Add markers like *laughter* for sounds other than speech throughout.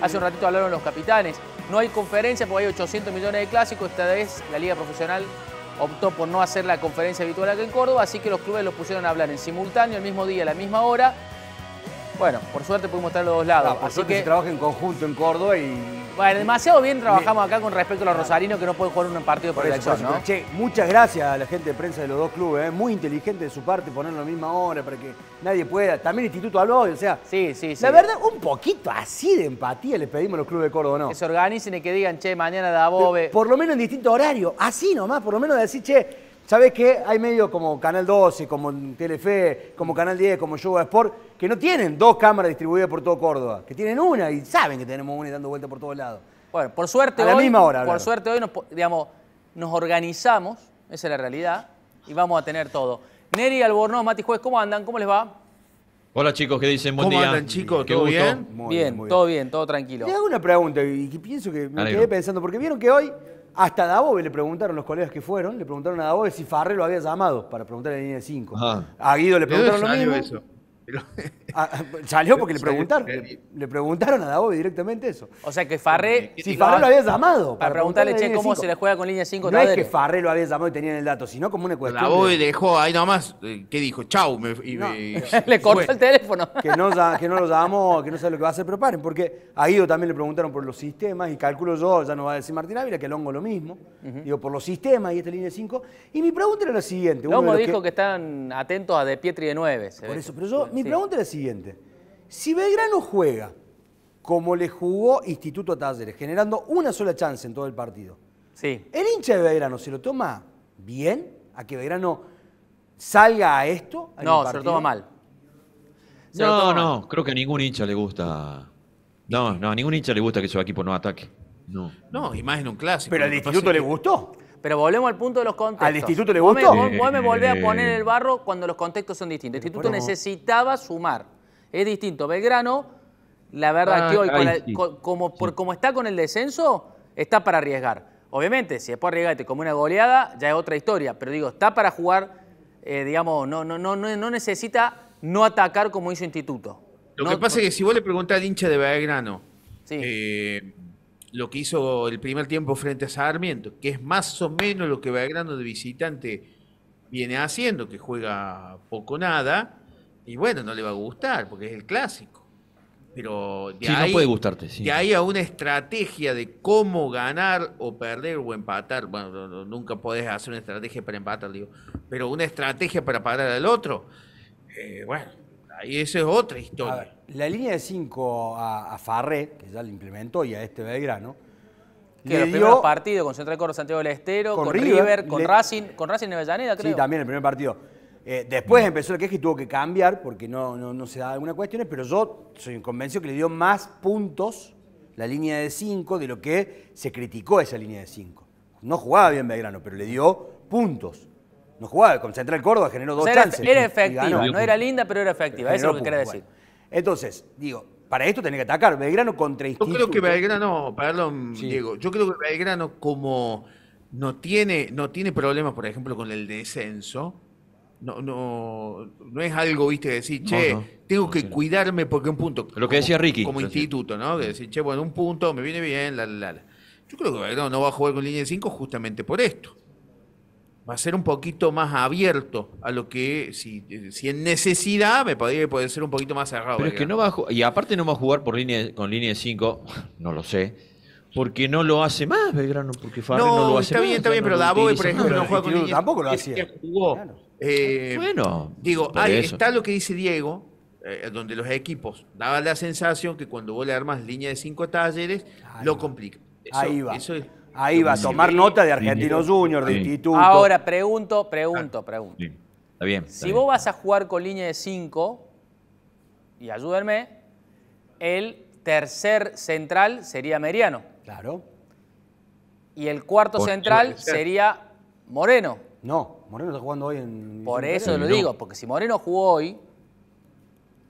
Hace un ratito hablaron los capitanes. No hay conferencia porque hay 800 millones de clásicos. Esta vez la Liga Profesional optó por no hacer la conferencia habitual acá en Córdoba, así que los clubes los pusieron a hablar en simultáneo, el mismo día, a la misma hora. Bueno, por suerte pudimos estar los dos lados. así que se trabaja en conjunto en Córdoba y bueno, demasiado bien trabajamos acá con respecto a los rosarinos que no pueden jugar un partido por, eso, ¿no? Che, muchas gracias a la gente de prensa de los dos clubes, ¿eh? muy inteligente de su parte ponerlo a la misma hora para que nadie pueda. También Instituto habló o sea. Sí, sí, sí. La verdad, un poquito así de empatía le pedimos a los clubes de Córdoba, ¿no? Que se organicen y que digan, che, mañana da bobe. Por lo menos en distinto horario, así nomás, por lo menos decir, che, Sabes qué? Hay medios como Canal 12, como Telefe, como Canal 10, como Yoga Sport, que no tienen dos cámaras distribuidas por todo Córdoba, que tienen una y saben que tenemos una y dando vuelta por todos lados. Bueno, por suerte hoy. La misma hora, por suerte hoy nos, digamos, nos organizamos, esa es la realidad, y vamos a tener todo. Neri Albornoz, Mati Juez, ¿cómo andan? ¿Cómo les va? Hola chicos, ¿qué dicen? Buen ¿Cómo andan chicos? ¿Todo bien? bien, todo bien, todo tranquilo. Le hago una pregunta y, pienso que me quedé pensando, porque vieron que hoy hasta a le preguntaron los colegas que fueron, le preguntaron a Dabove si Farré lo había llamado para preguntar a la línea de 5. Ah. A Guido le preguntaron lo mismo. Eso? Ah, ah, salió porque le preguntaron. Le, preguntaron a Davo directamente eso. O sea que Farré. Si Farré lo había llamado. Para, preguntarle, che, ¿cómo se le juega con línea 5? No es que Farré lo había llamado y tenían el dato, sino como una cuestión. Davovi dejó ahí nomás. Eh, ¿Qué dijo? Chau. *laughs* le cortó el teléfono. Que no, que lo llamó, que no sabe lo que va a hacer, pero porque a Guido también le preguntaron por los sistemas y calculo yo, ya no va a decir Martín Ávila, que Longo lo mismo. Digo, por los sistemas y esta línea 5. Y mi pregunta era la siguiente. Longo dijo que... están atentos a De Pietri de 9. Por eso, pero yo mi pregunta es la siguiente. Si Belgrano juega como le jugó Instituto Talleres, generando una sola chance en todo el partido, ¿el hincha de Belgrano se lo toma bien a que Belgrano salga a esto? no, se lo toma mal. no, no, creo que a ningún hincha le gusta... No, no, a ningún hincha le gusta que su equipo no ataque. No. No, y más en un clásico. Pero al instituto le gustó. Pero volvemos al punto de los contextos. ¿Al instituto le gustó? Vos me, a poner el barro cuando los contextos son distintos. El instituto necesitaba sumar. Es distinto. Belgrano, la verdad ah, que hoy, como, por como está con el descenso, está para arriesgar. Obviamente, si después arriesgate como una goleada, ya es otra historia. Pero digo, está para jugar, eh, digamos, no, no, no, no necesita no atacar como hizo Instituto. Lo que pasa es que si vos le preguntás al hincha de Belgrano, sí. Eh, lo que hizo el primer tiempo frente a Sarmiento, que es más o menos lo que Belgrano de visitante viene haciendo, que juega poco nada, y bueno, no le va a gustar, porque es el clásico. Pero de, ahí, no puede gustarte, a una estrategia de cómo ganar o perder o empatar, bueno, nunca podés hacer una estrategia para empatar, digo, pero una estrategia para parar al otro, eh, bueno, Ahí esa es otra historia. la línea de 5 a, Farré, que ya la implementó, y a este Belgrano. Que el primer partido con Central Córdoba Santiago del Estero, con, River, con Racing, con Racing de Avellaneda, creo. Sí, también el primer partido. Eh, después mm. empezó el queje y tuvo que cambiar porque no, no, no se da alguna cuestiones, pero yo soy convencido que le dio más puntos la línea de 5 de lo que se criticó esa línea de 5. No jugaba bien Belgrano, pero le dio puntos. No jugaba, con Central Córdoba generó dos era, chances. efectiva, no era linda, pero era efectiva. Eso es lo que quería decir. Entonces, digo, para esto tenés que atacar. Belgrano contra Instituto. Yo creo que Belgrano, perdón, Diego, yo creo que Belgrano, como no tiene, no tiene problemas, por ejemplo, con el descenso, no, no, no es algo, viste, decir, che, tengo que cuidarme porque un punto. Lo que decía Ricky. Como instituto, ¿no? De decir, che, bueno, un punto, me viene bien, la, la, la. Yo creo que Belgrano no va a jugar con línea de cinco justamente por esto va a ser un poquito más abierto a lo que si, eh, si en necesidad me podría poder ser un poquito más cerrado. Pero es que no va a, y aparte no va a jugar por línea con línea de cinco, *laughs* no lo sé. Porque no lo hace más Belgrano, porque no, lo hace está Bien, está bien, pero por ejemplo, no, juega con línea Tampoco lo hacía. Eh, bueno, digo, ahí está lo que dice Diego, eh, donde los equipos daban la sensación que cuando vos le armas línea de cinco talleres, lo complica. ahí va. Eso es, Ahí va a tomar nota de Argentinos Junior, de Instituto. Ahora, pregunto, pregunto, ah, pregunto. Está bien. si vos vas a jugar con línea de 5, y ayúdenme, el tercer central sería Meriano. Claro. Y el cuarto central sería Moreno. No, Moreno está jugando hoy en. Por eso te lo digo, porque si Moreno jugó hoy,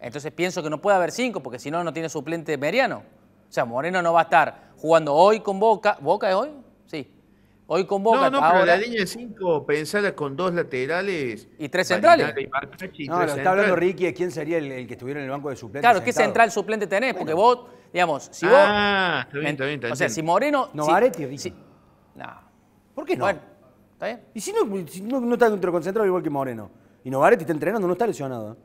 entonces pienso que no puede haber cinco, porque si no, no tiene suplente Meriano. O sea, Moreno no va a estar jugando hoy con Boca. ¿Boca es hoy? Sí. Hoy con Boca. No, no, pero la línea de 5, pensada con dos laterales. Y tres centrales. no, está hablando Ricky de quién sería el, que estuviera en el banco de suplentes. Claro, ¿qué central suplente tenés? Porque vos, digamos, si ah, vos. Ah, está bien, está bien. o sea, si Moreno. No, si, Ricky. no. ¿Por qué no? Bueno, ¿está bien? ¿Y si no, si no, no está concentrado igual que Moreno? Y Novaretti está entrenando, no está lesionado.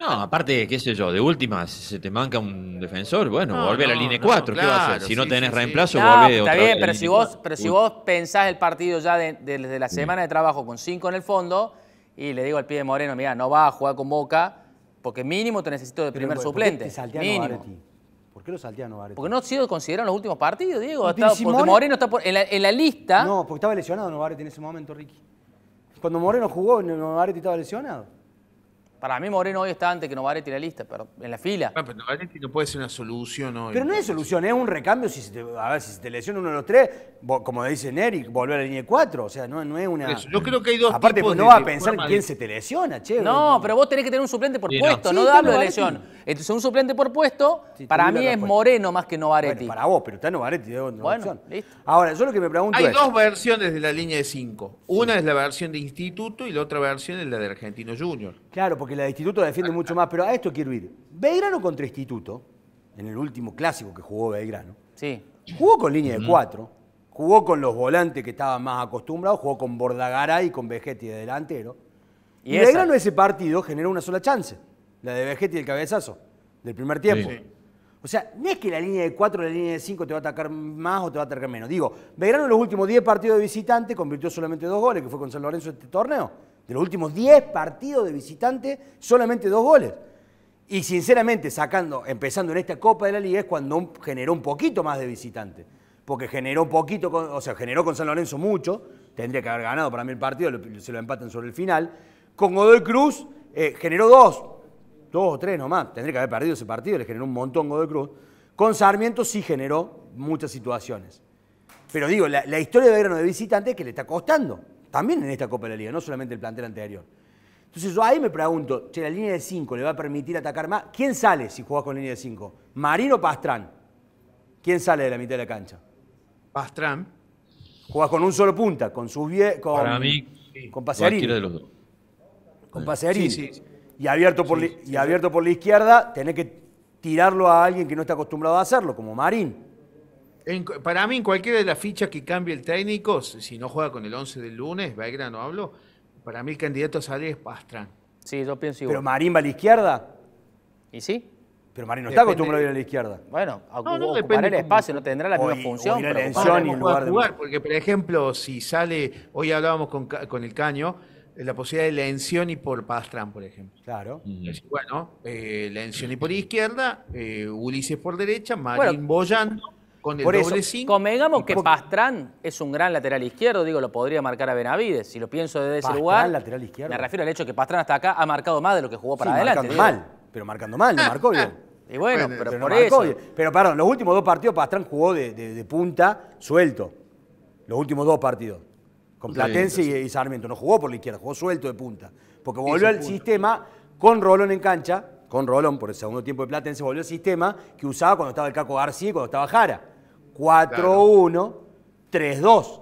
No, aparte, qué sé yo, de última, si se te manca un defensor, bueno, vuelve a la línea 4, ¿qué va a hacer? Si no tenés reemplazo, vuelve está bien, pero, si vos, pero si vos pensás el partido ya desde la semana de trabajo con 5 en el fondo, y le digo al pie de Moreno, mira, no va a jugar con Boca, porque mínimo te necesito de primer suplente. ¿Por qué lo saltea Novaretti? Porque no ha sido considerado en los últimos partidos, Diego. porque Moreno está en, la, lista. No, porque estaba lesionado Novaretti en ese momento, Ricky. Cuando Moreno jugó, Novaretti estaba lesionado. Para mí Moreno hoy está antes que Novaretti en la lista, pero en la fila. Ah, pero Novaretti no puede ser una solución hoy. Pero no es solución, es un recambio. Si a ver, si se te lesiona uno de los tres, como dice Eric, volver a la línea cuatro. O sea, no, es una... yo creo que hay dos Aparte, pues, no va a pensar quién se te lesiona, che. No, pero vos tenés que tener un suplente por puesto, no, sí, hablo de lesión. Entonces, un suplente por puesto, para mí es Moreno más que Novaretti. Bueno, para vos, pero está Novaretti. De bueno, listo. Ahora, yo lo que me pregunto Hay dos versiones de la línea de cinco. Una es la versión de Instituto y la otra versión es la de Argentino Junior. Claro, porque la de Instituto la defiende mucho más, pero a esto quiero ir. Belgrano contra Instituto, en el último clásico que jugó Belgrano, sí. jugó con línea de cuatro, jugó con los volantes que estaban más acostumbrados, jugó con Bordagaray y con Vegetti de delantero. Y, y en ese partido generó una sola chance, la de Vegetti del cabezazo, del primer tiempo. O sea, no es que la línea de cuatro o la línea de 5 te va a atacar más o te va a atacar menos. Digo, Belgrano en los últimos 10 partidos de visitante convirtió solamente dos goles, que fue con San Lorenzo este torneo de los últimos 10 partidos de visitante, solamente dos goles. Y sinceramente, sacando, empezando en esta Copa de la Liga, es cuando generó un poquito más de visitante. Porque generó un poquito, o sea, generó con San Lorenzo mucho, tendría que haber ganado para mí el partido, se lo empatan sobre el final. Con Godoy Cruz eh, generó dos, dos o tres nomás, tendría que haber perdido ese partido, le generó un montón Godoy Cruz. Con Sarmiento sí generó muchas situaciones. Pero digo, la, historia de verano de visitante es que le está costando también en esta Copa de la Liga, no solamente el plantel anterior. Entonces yo ahí me pregunto, si la línea de 5 le va a permitir atacar más. ¿Quién sale si jugás con línea de 5? ¿Marín o Pastrán? ¿Quién sale de la mitad de la cancha? Pastrán. Jugás con un solo punta, con su con, Para mí, con Pasearín. Con Pasearín. Y abierto, por, y abierto por la izquierda, tenés que tirarlo a alguien que no está acostumbrado a hacerlo, como Marín para mí, en cualquiera de las fichas que cambie el técnico, si no juega con el 11 del lunes, no hablo, para mí el candidato a salir es Pastrán. Sí, yo pienso igual. ¿Pero Marín va a la izquierda? ¿Y sí? Pero Marín no está acostumbrado a ir a la izquierda. Bueno, no, no, el espacio, no tendrá la misma función. pero y porque por ejemplo, si sale, hoy hablábamos con, el Caño, eh, la posibilidad de y por Pastrán, por ejemplo. Claro. Bueno, eh, y por izquierda, eh, Ulises por derecha, Marín bollando por eso, que Pastrán es un gran lateral izquierdo, digo, lo podría marcar a Benavides. Si lo pienso desde ese lugar. lateral izquierdo. Me refiero al hecho que Pastrán hasta acá ha marcado más de lo que jugó para adelante. Marcando mal, pero marcando mal, no ah, marcó bien. Ah. Y bueno, pero, por eso. Pero perdón, los últimos dos partidos Pastrán jugó de, punta suelto. Los últimos dos partidos. Con Platense y, y, Sarmiento. No jugó por la izquierda, jugó suelto de punta. Porque volvió al sistema con Rolón en cancha, con Rolón por el segundo tiempo de Platense, volvió al sistema que usaba cuando estaba el Caco García y cuando estaba Jara 4-1, 3-2.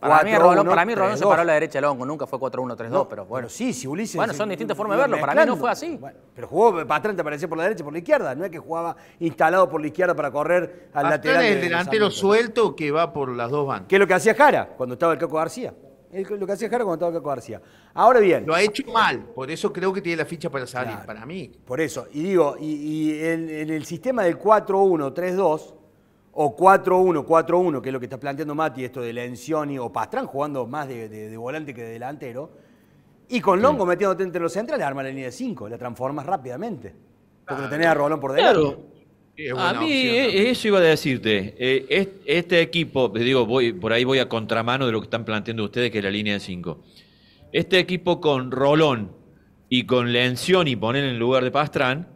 Para, mí, Rolón se paró a la derecha del hongo, nunca fue 4-1-3-2, pero bueno. sí, si Ulises... Bueno, son distintas formas de verlo, para mí no fue así. pero jugó para te parecía por la derecha y por la izquierda, no es que jugaba instalado por la izquierda para correr al lateral. lateral. es el delantero suelto que va por las dos bandas. Que es lo que hacía Jara cuando estaba el Caco García. Es lo que hacía Jara cuando estaba el Caco García. Ahora bien... Lo ha hecho mal, por eso creo que tiene la ficha para salir, para mí. Por eso, y digo, y, y el sistema del 4-1-3-2 o 4-1, 4-1, que es lo que está planteando Mati, esto de Lencioni o Pastrán jugando más de, volante que de delantero, y con Longo metiéndote entre los centrales, arma la línea de 5, la transformas rápidamente, porque lo tenés a Rolón por delante. Claro. A mí e eso iba a decirte. Eh, este equipo, digo, voy, por ahí voy a contramano de lo que están planteando ustedes, que es la línea de 5. Este equipo con Rolón y con Lencioni poner en lugar de Pastrán,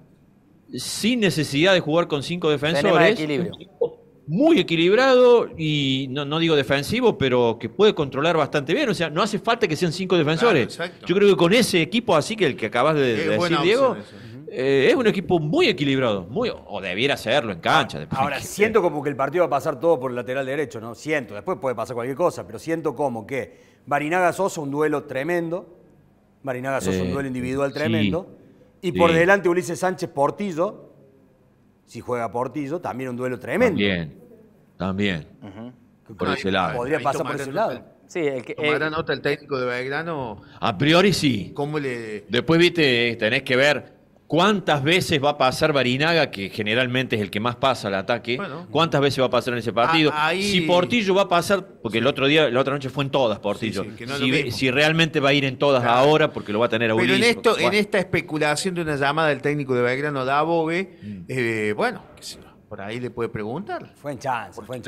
sin necesidad de jugar con cinco defensores, muy equilibrado y no, digo defensivo, pero que puede controlar bastante bien. O sea, no hace falta que sean cinco defensores. Yo creo que con ese equipo así que el que acabas de, decir, Diego, eh, es un equipo muy equilibrado, muy, o debiera serlo en cancha. Ahora, siento como que el partido va a pasar todo por el lateral derecho, ¿no? Siento, después puede pasar cualquier cosa, pero siento como que Barinaga Sosa, un duelo tremendo. Barinaga Sosa, un eh, duelo individual tremendo. y por delante Ulises Sánchez Portillo, si juega Portillo, también un duelo tremendo. También, también. Por ese lado. Podría pasar por ese lado. Sí, el que, eh, nota el técnico de Belgrano? A priori sí. ¿Cómo le...? Después, viste, tenés que ver ¿Cuántas veces va a pasar Barinaga, que generalmente es el que más pasa al ataque? ¿Cuántas veces va a pasar en ese partido? Ah, si Portillo va a pasar, porque el otro día, la otra noche fue en todas Portillo. si, realmente va a ir en todas ahora, porque lo va a tener a Pero en esto, en esta especulación de una llamada del técnico de Belgrano Dabove, mm. Eh, bueno, por ahí le puede preguntar. Fue en chance, porque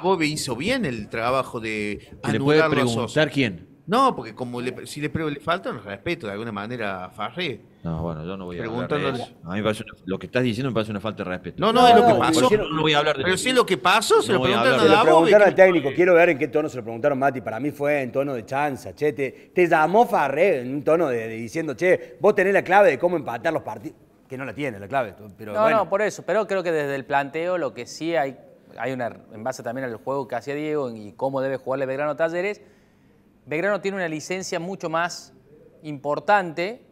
fue hizo bien el trabajo de anular ¿Le puede preguntar quién? No, porque como si le, falta el respeto de alguna manera a Farré. No, bueno, yo no voy a hablar de eso. A mí me parece una, lo que estás diciendo me parece una falta de respeto. No, no, es lo que pasó. No No voy a hablar de Pero si es lo que pasó, se lo preguntaron a, lo preguntaron al técnico. Quiero ver en qué tono se lo preguntaron, Mati. Para mí fue en tono de chanza. Che, te, llamó Farré en un tono de, diciendo, che, vos tenés la clave de cómo empatar los partidos. Que no la tiene la clave. Pero no, bueno. no, por eso. Pero creo que desde el planteo lo que sí hay, hay una, en base también al juego que hacía Diego y cómo debe jugarle Belgrano Talleres, Belgrano tiene una licencia mucho más importante,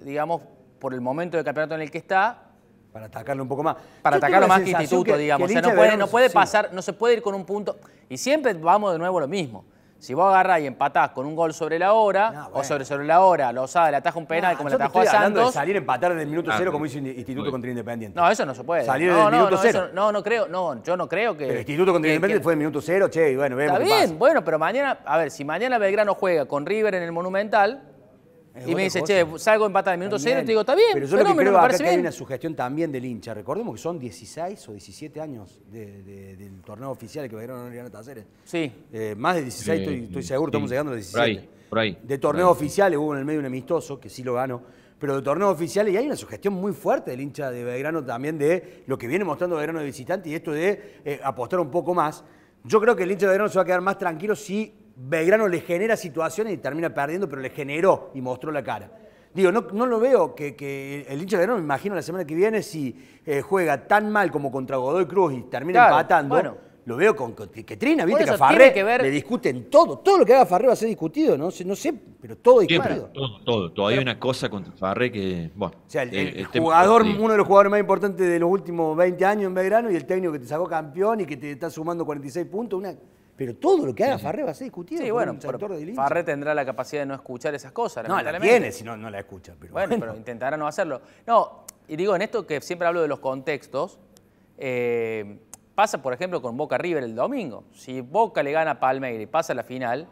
digamos, por el momento del campeonato en el que está. Para atacarlo un poco más. Para atacarlo más que instituto, digamos. o sea, no puede, pasar, no se puede ir con un punto. Y siempre vamos de nuevo lo mismo. Si vos agarrás y empatás con un gol sobre la hora, ah, o sobre, sobre la hora, Lozada le ataja un penal ah, como le atajó a Santos. Hablando de salir a empatar el minuto ah, cero como hizo Instituto contra Independiente. No, eso no se puede. Salir no, el minuto cero. no, no creo, no, yo no creo que. El Instituto contra Independiente que, fue el minuto cero, che, y bueno, vemos. Está bien, bueno, pero mañana, a ver, si mañana Belgrano juega con River en el Monumental, y me dice, che, salgo pata de minuto cero, ¿eh? y te digo, está bien. Pero yo lo que creo me acá que hay una sugestión también del hincha. Recordemos que son 16 o 17 años del torneo oficial que va a Oriana Taceres. Sí. Eh, más de 16, estoy, seguro, estamos llegando a 17. Por ahí, De torneo oficiales hubo en el medio un amistoso, que sí lo ganó pero de torneo oficial, y hay una sugestión muy fuerte del hincha de Belgrano también de lo que viene mostrando Belgrano de visitante y esto de eh, apostar un poco más. Yo creo que el hincha de Belgrano se va a quedar más tranquilo si Belgrano le genera situaciones y termina perdiendo, pero le generó y mostró la cara. Digo, no, no lo veo que, el hincha de Belgrano, me imagino la semana que viene, si eh, juega tan mal como contra Godoy Cruz y termina empatando lo veo con Quetrina, viste que a Farré le discuten todo, todo lo que haga Farré va a ser discutido, no sé, no sé pero todo discutido. todo, todo. Todavía hay una cosa contra Farré que, bueno. O sea, el, eh, este jugador, uno de los jugadores más importantes de los últimos 20 años en Belgrano y el técnico que te sacó campeón y que te está sumando 46 puntos, una... Pero todo lo que haga Farré va a ser discutido. Sí, bueno, Farré tendrá la capacidad de no escuchar esas cosas. No, la tiene si no, no la escucha. Pero bueno, pero intentará no hacerlo. No, y digo, en esto que siempre hablo de los contextos, eh, Pasa, por ejemplo, con Boca River el domingo. Si Boca le gana a Palmeiras y pasa a la final,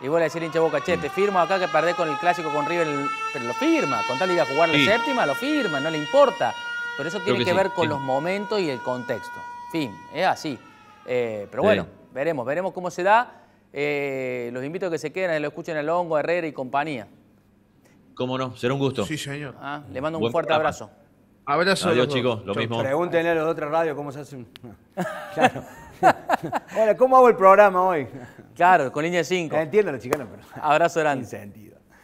y vos a decir hincha Boca, che, te firmo acá que perdés con el clásico con River, pero lo firma. Con tal de ir a jugar la séptima, lo firma, no le importa. Pero eso tiene que, ver con los momentos y el contexto. Fin, es así. Eh, pero bueno, veremos, veremos cómo se da. Eh, los invito a que se queden, lo escuchen a Longo, Herrera y compañía. Cómo no, será un gusto. Sí, señor. Ah, le mando un fuerte abrazo. Abrazo. Adiós, chicos. Lo mismo. Pregúntenle a los de otra radio cómo se hace un. *laughs* claro. ¿cómo hago el programa hoy? Claro, con línea 5. Entiendo chicos, pero. Abrazo grande. Sin sentido.